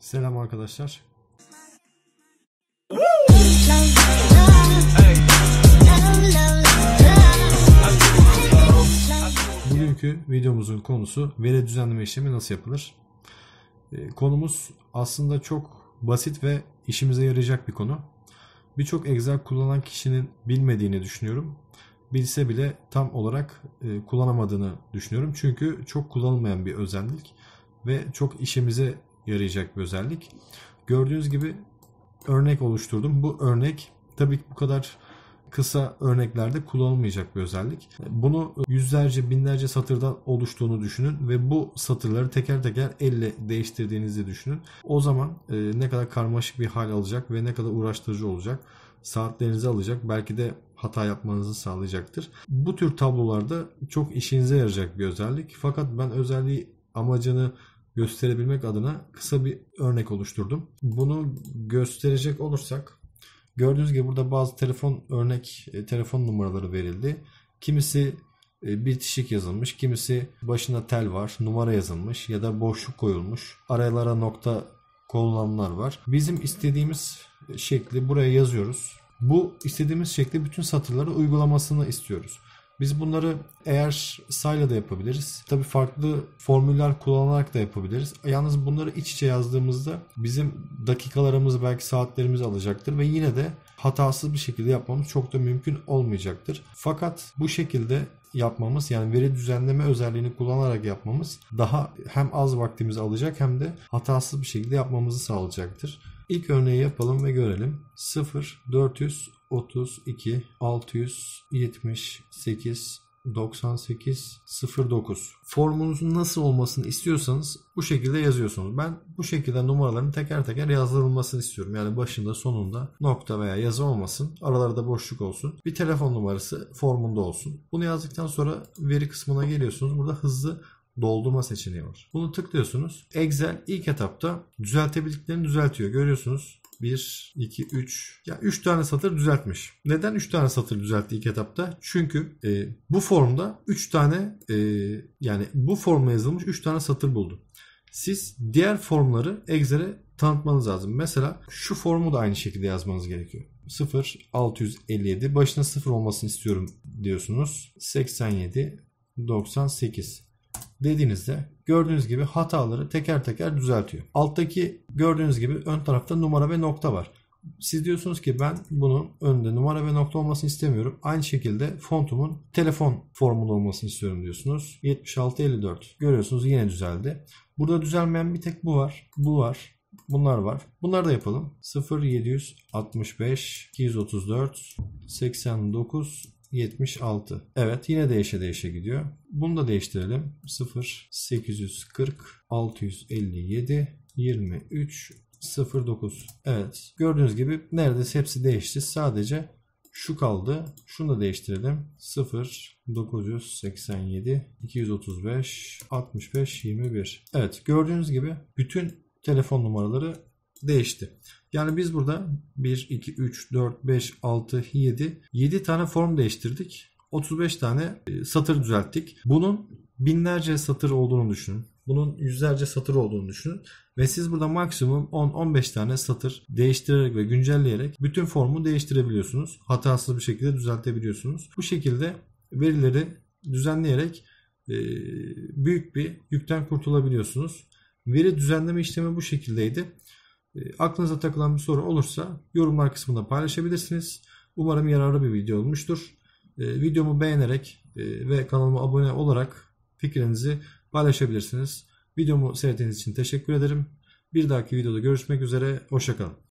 Selam arkadaşlar. Bugünkü videomuzun konusu veri düzenleme işlemi nasıl yapılır? Ee, konumuz aslında çok basit ve işimize yarayacak bir konu. Birçok Excel kullanan kişinin bilmediğini düşünüyorum. Bilse bile tam olarak e, kullanamadığını düşünüyorum. Çünkü çok kullanılmayan bir özellik ve çok işimize yarayacak bir özellik. Gördüğünüz gibi örnek oluşturdum. Bu örnek tabii ki bu kadar kısa örneklerde kullanılmayacak bir özellik. Bunu yüzlerce binlerce satırdan oluştuğunu düşünün ve bu satırları teker teker elle değiştirdiğinizi düşünün. O zaman e, ne kadar karmaşık bir hal alacak ve ne kadar uğraştırıcı olacak. Saatlerinizi alacak. Belki de hata yapmanızı sağlayacaktır. Bu tür tablolarda çok işinize yarayacak bir özellik. Fakat ben özelliği amacını gösterebilmek adına kısa bir örnek oluşturdum. Bunu gösterecek olursak gördüğünüz gibi burada bazı telefon örnek e, telefon numaraları verildi. Kimisi e, bitişik yazılmış, kimisi başına tel var, numara yazılmış ya da boşluk koyulmuş. Aralara nokta kullanılanlar var. Bizim istediğimiz şekli buraya yazıyoruz. Bu istediğimiz şekli bütün satırları uygulamasını istiyoruz. Biz bunları eğer sayla da yapabiliriz. Tabii farklı formüller kullanarak da yapabiliriz. Yalnız bunları iç içe yazdığımızda bizim dakikalarımız belki saatlerimiz alacaktır ve yine de hatasız bir şekilde yapmamız çok da mümkün olmayacaktır. Fakat bu şekilde yapmamız yani veri düzenleme özelliğini kullanarak yapmamız daha hem az vaktimizi alacak hem de hatasız bir şekilde yapmamızı sağlayacaktır. İlk örneği yapalım ve görelim. 0, 432, 678, 98 09. Formunuzun nasıl olmasını istiyorsanız bu şekilde yazıyorsunuz. Ben bu şekilde numaraların teker teker yazdırılmasını istiyorum. Yani başında sonunda nokta veya yazı olmasın. Aralarda boşluk olsun. Bir telefon numarası formunda olsun. Bunu yazdıktan sonra veri kısmına geliyorsunuz. Burada hızlı doldurma seçeneği var. Bunu tıklıyorsunuz. Excel ilk etapta düzeltebildiklerini düzeltiyor. Görüyorsunuz 1, 2, 3. Ya 3 tane satır düzeltmiş. Neden 3 tane satır düzeltti ilk etapta? Çünkü e, bu formda 3 tane e, yani bu forma yazılmış 3 tane satır buldu. Siz diğer formları Excel'e tanıtmanız lazım. Mesela şu formu da aynı şekilde yazmanız gerekiyor. 0 657 başına 0 olmasını istiyorum diyorsunuz. 87 98 dediğinizde gördüğünüz gibi hataları teker teker düzeltiyor. Alttaki gördüğünüz gibi ön tarafta numara ve nokta var. Siz diyorsunuz ki ben bunun önünde numara ve nokta olmasını istemiyorum. Aynı şekilde fontumun telefon formunda olmasını istiyorum diyorsunuz. 7654 görüyorsunuz yine düzeldi. Burada düzelmeyen bir tek bu var. Bu var. Bunlar var. Bunları da yapalım. 0765 234 89 76. Evet yine değişe değişe gidiyor. Bunu da değiştirelim. 0 840 657 23 09. Evet gördüğünüz gibi neredeyse hepsi değişti. Sadece şu kaldı. Şunu da değiştirelim. 0 987 235 65 21. Evet gördüğünüz gibi bütün telefon numaraları değişti. Yani biz burada 1, 2, 3, 4, 5, 6, 7, 7 tane form değiştirdik. 35 tane e, satır düzelttik. Bunun binlerce satır olduğunu düşünün. Bunun yüzlerce satır olduğunu düşünün. Ve siz burada maksimum 10-15 tane satır değiştirerek ve güncelleyerek bütün formu değiştirebiliyorsunuz. Hatasız bir şekilde düzeltebiliyorsunuz. Bu şekilde verileri düzenleyerek e, büyük bir yükten kurtulabiliyorsunuz. Veri düzenleme işlemi bu şekildeydi. Ee, aklınıza takılan bir soru olursa yorumlar kısmında paylaşabilirsiniz. Umarım yararlı bir video olmuştur. Ee, videomu beğenerek e, ve kanalıma abone olarak fikrinizi paylaşabilirsiniz. Videomu seyrettiğiniz için teşekkür ederim. Bir dahaki videoda görüşmek üzere. Hoşçakalın.